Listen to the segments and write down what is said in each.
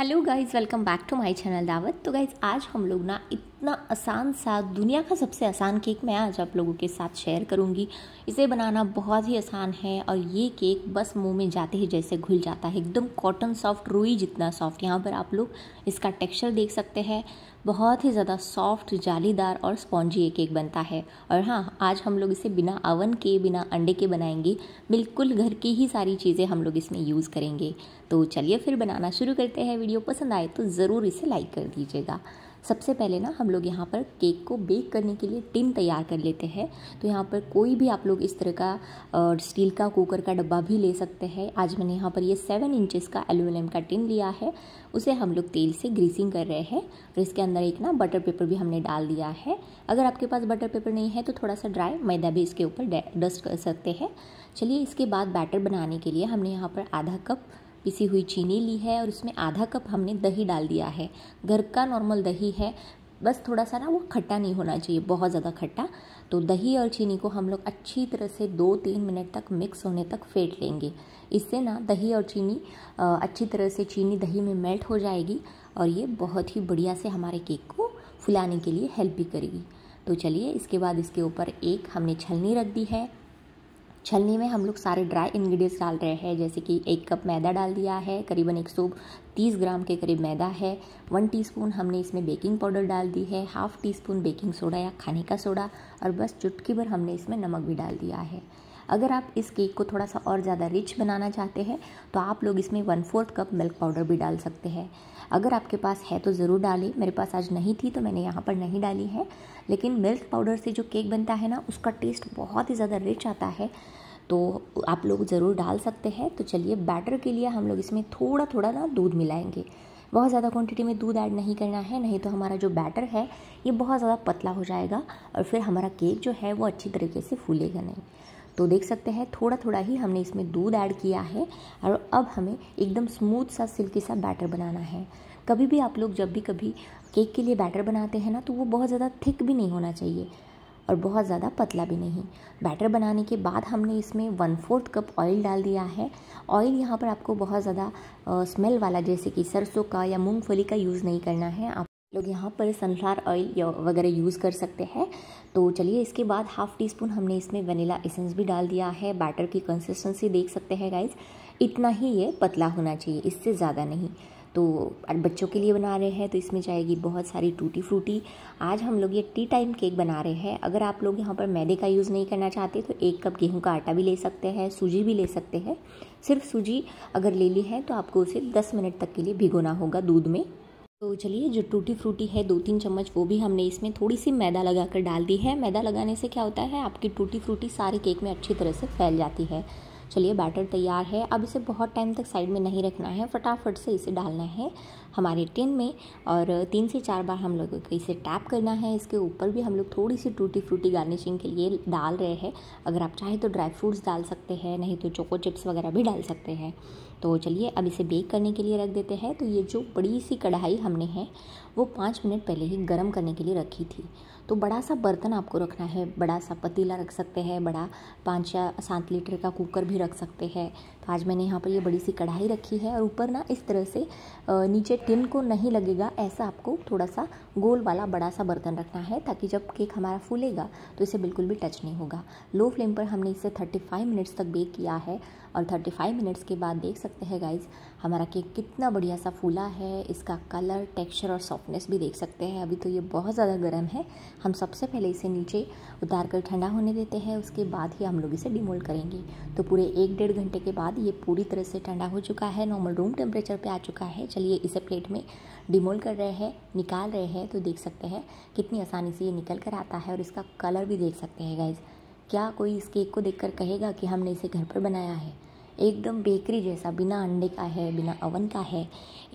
hello guys welcome back to my channel दावत तो guys आज हम लोग ना इतना आसान सा दुनिया का सबसे आसान केक मैं आज आप लोगों के साथ शेयर करूँगी इसे बनाना बहुत ही आसान है और ये केक बस मुंह में जाते ही जैसे घुल जाता है एकदम कॉटन सॉफ्ट रुई जितना सॉफ्ट यहाँ पर आप लोग इसका टेक्सचर देख सकते हैं बहुत ही ज़्यादा सॉफ्ट जालीदार और स्पॉन्जी ये केक बनता है और हाँ आज हम लोग इसे बिना अवन के बिना अंडे के बनाएंगे बिल्कुल घर की ही सारी चीज़ें हम लोग इसमें यूज़ करेंगे तो चलिए फिर बनाना शुरू करते हैं वीडियो पसंद आए तो ज़रूर इसे लाइक कर दीजिएगा सबसे पहले ना हम लोग यहाँ पर केक को बेक करने के लिए टिन तैयार कर लेते हैं तो यहाँ पर कोई भी आप लोग इस तरह का स्टील का कुकर का डब्बा भी ले सकते हैं आज मैंने यहाँ पर ये सेवन इंचेस का एल्यूमिनियम का टिन लिया है उसे हम लोग तेल से ग्रीसिंग कर रहे हैं और इसके अंदर एक ना बटर पेपर भी हमने डाल दिया है अगर आपके पास बटर पेपर नहीं है तो थोड़ा सा ड्राई मैदा भी इसके ऊपर डस्ट कर सकते हैं चलिए इसके बाद बैटर बनाने के लिए हमने यहाँ पर आधा कप पिसी हुई चीनी ली है और उसमें आधा कप हमने दही डाल दिया है घर का नॉर्मल दही है बस थोड़ा सा ना वो खट्टा नहीं होना चाहिए बहुत ज़्यादा खट्टा तो दही और चीनी को हम लोग अच्छी तरह से दो तीन मिनट तक मिक्स होने तक फेंट लेंगे इससे ना दही और चीनी अच्छी तरह से चीनी दही में मेल्ट हो जाएगी और ये बहुत ही बढ़िया से हमारे केक को फुलाने के लिए हेल्प भी करेगी तो चलिए इसके बाद इसके ऊपर एक हमने छलनी रख दी है छलनी में हम लोग सारे ड्राई इंग्रेडिएंट्स डाल रहे हैं जैसे कि एक कप मैदा डाल दिया है करीबन एक सौ तीस ग्राम के करीब मैदा है वन टीस्पून हमने इसमें बेकिंग पाउडर डाल दी है half teaspoon baking soda या खाने का सोडा और बस चुटकी भर हमने इसमें नमक भी डाल दिया है अगर आप इस केक को थोड़ा सा और ज़्यादा रिच बनाना चाहते हैं तो आप लोग इसमें one fourth cup milk powder भी डाल सकते हैं अगर आपके पास है तो ज़रूर डालें मेरे पास आज नहीं थी तो मैंने यहाँ पर नहीं डाली है लेकिन मिल्क पाउडर से जो केक बनता है ना उसका टेस्ट बहुत ही ज़्यादा रिच आता है तो आप लोग ज़रूर डाल सकते हैं तो चलिए बैटर के लिए हम लोग इसमें थोड़ा थोड़ा ना दूध मिलाएंगे बहुत ज़्यादा क्वांटिटी में दूध ऐड नहीं करना है नहीं तो हमारा जो बैटर है ये बहुत ज़्यादा पतला हो जाएगा और फिर हमारा केक जो है वो अच्छी तरीके से फूलेगा नहीं तो देख सकते हैं थोड़ा थोड़ा ही हमने इसमें दूध ऐड किया है और अब हमें एकदम स्मूथ सा सिल्की सा बैटर बनाना है कभी भी आप लोग जब भी कभी केक के लिए बैटर बनाते हैं ना तो वो बहुत ज़्यादा थिक भी नहीं होना चाहिए और बहुत ज़्यादा पतला भी नहीं बैटर बनाने के बाद हमने इसमें वन फोर्थ कप ऑयल डाल दिया है ऑयल यहाँ पर आपको बहुत ज़्यादा स्मेल वाला जैसे कि सरसों का या मूंगफली का यूज़ नहीं करना है आप लोग यहाँ पर सनफ्लावर ऑयल वगैरह यूज़ कर सकते हैं तो चलिए इसके बाद हाफ़ टी स्पून हमने इसमें वनीला एसेंस भी डाल दिया है बैटर की कंसिस्टेंसी देख सकते हैं गाइज इतना ही ये पतला होना चाहिए इससे ज़्यादा नहीं तो बच्चों के लिए बना रहे हैं तो इसमें जाएगी बहुत सारी टूटी फ्रूटी आज हम लोग ये टी टाइम केक बना रहे हैं अगर आप लोग यहाँ पर मैदे का यूज़ नहीं करना चाहते तो एक कप गेहूं का आटा भी ले सकते हैं सूजी भी ले सकते हैं सिर्फ सूजी अगर ले ली है तो आपको उसे 10 मिनट तक के लिए भिगोना होगा दूध में तो चलिए जो टूटी फ्रूटी है दो तीन चम्मच वो भी हमने इसमें थोड़ी सी मैदा लगा कर डाल दी है मैदा लगाने से क्या होता है आपकी टूटी फ्रूटी सारे केक में अच्छी तरह से फैल जाती है चलिए बैटर तैयार है अब इसे बहुत टाइम तक साइड में नहीं रखना है फटाफट से इसे डालना है हमारे टिन में और तीन से चार बार हम लोगों को इसे टैप करना है इसके ऊपर भी हम लोग थोड़ी सी टूटी फ्रूटी गार्निशिंग के लिए डाल रहे हैं अगर आप चाहें तो ड्राई फ्रूट्स डाल सकते हैं नहीं तो चोको चिप्स वगैरह भी डाल सकते हैं तो चलिए अब इसे बेक करने के लिए रख देते हैं तो ये जो बड़ी सी कढ़ाई हमने है वो पाँच मिनट पहले ही गर्म करने के लिए रखी थी तो बड़ा सा बर्तन आपको रखना है बड़ा सा पतीला रख सकते हैं बड़ा पाँच या सात लीटर का कुकर भी रख सकते हैं तो आज मैंने यहाँ पर ये बड़ी सी कढ़ाई रखी है और ऊपर ना इस तरह से नीचे टिन को नहीं लगेगा ऐसा आपको थोड़ा सा गोल वाला बड़ा सा बर्तन रखना है ताकि जब केक हमारा फूलेगा तो इसे बिल्कुल भी टच नहीं होगा लो फ्लेम पर हमने इसे थर्टी मिनट्स तक बेक किया है और 35 मिनट्स के बाद देख सकते हैं गाइज हमारा केक कितना बढ़िया सा फूला है इसका कलर टेक्सचर और सॉफ्टनेस भी देख सकते हैं अभी तो ये बहुत ज़्यादा गर्म है हम सबसे पहले इसे नीचे उतार कर ठंडा होने देते हैं उसके बाद ही हम लोग इसे डिमोल्ड करेंगे तो पूरे एक डेढ़ घंटे के बाद ये पूरी तरह से ठंडा हो चुका है नॉर्मल रूम टेम्परेचर पर आ चुका है चलिए इसे प्लेट में डिमोल्ड कर रहे हैं निकाल रहे हैं तो देख सकते हैं कितनी आसानी से ये निकल कर आता है और इसका कलर भी देख सकते हैं गाइज़ क्या कोई इस केक को देखकर कहेगा कि हमने इसे घर पर बनाया है एकदम बेकरी जैसा बिना अंडे का है बिना अवन का है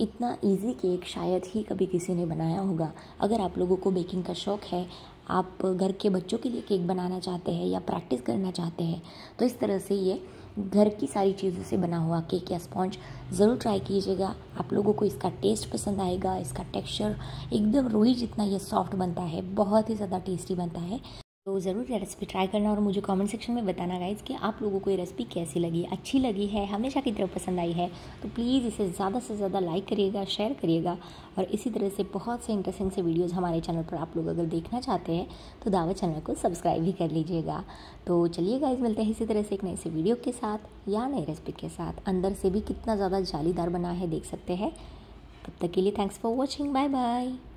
इतना इजी केक शायद ही कभी किसी ने बनाया होगा अगर आप लोगों को बेकिंग का शौक़ है आप घर के बच्चों के लिए केक बनाना चाहते हैं या प्रैक्टिस करना चाहते हैं तो इस तरह से ये घर की सारी चीज़ों से बना हुआ केक या स्पॉन्ज ज़रूर ट्राई कीजिएगा आप लोगों को इसका टेस्ट पसंद आएगा इसका टेक्सचर एकदम रोई जितना ये सॉफ्ट बनता है बहुत ही ज़्यादा टेस्टी बनता है तो ज़रूर ये रेसिपी ट्राई करना और मुझे कमेंट सेक्शन में बताना गाइज कि आप लोगों को ये रेसिपी कैसी लगी अच्छी लगी है हमेशा की तरह पसंद आई है तो प्लीज़ इसे ज़्यादा से ज़्यादा लाइक करिएगा शेयर करिएगा और इसी तरह से बहुत से इंटरेस्टिंग से वीडियोज़ हमारे चैनल पर आप लोग अगर देखना चाहते हैं तो दावा चैनल को सब्सक्राइब भी कर लीजिएगा तो चलिए गाइज मिलते हैं इसी तरह से एक नए से वीडियो के साथ या नई रेसिपी के साथ अंदर से भी कितना ज़्यादा जालीदार बना है देख सकते हैं तब तक के लिए thanks for watching bye bye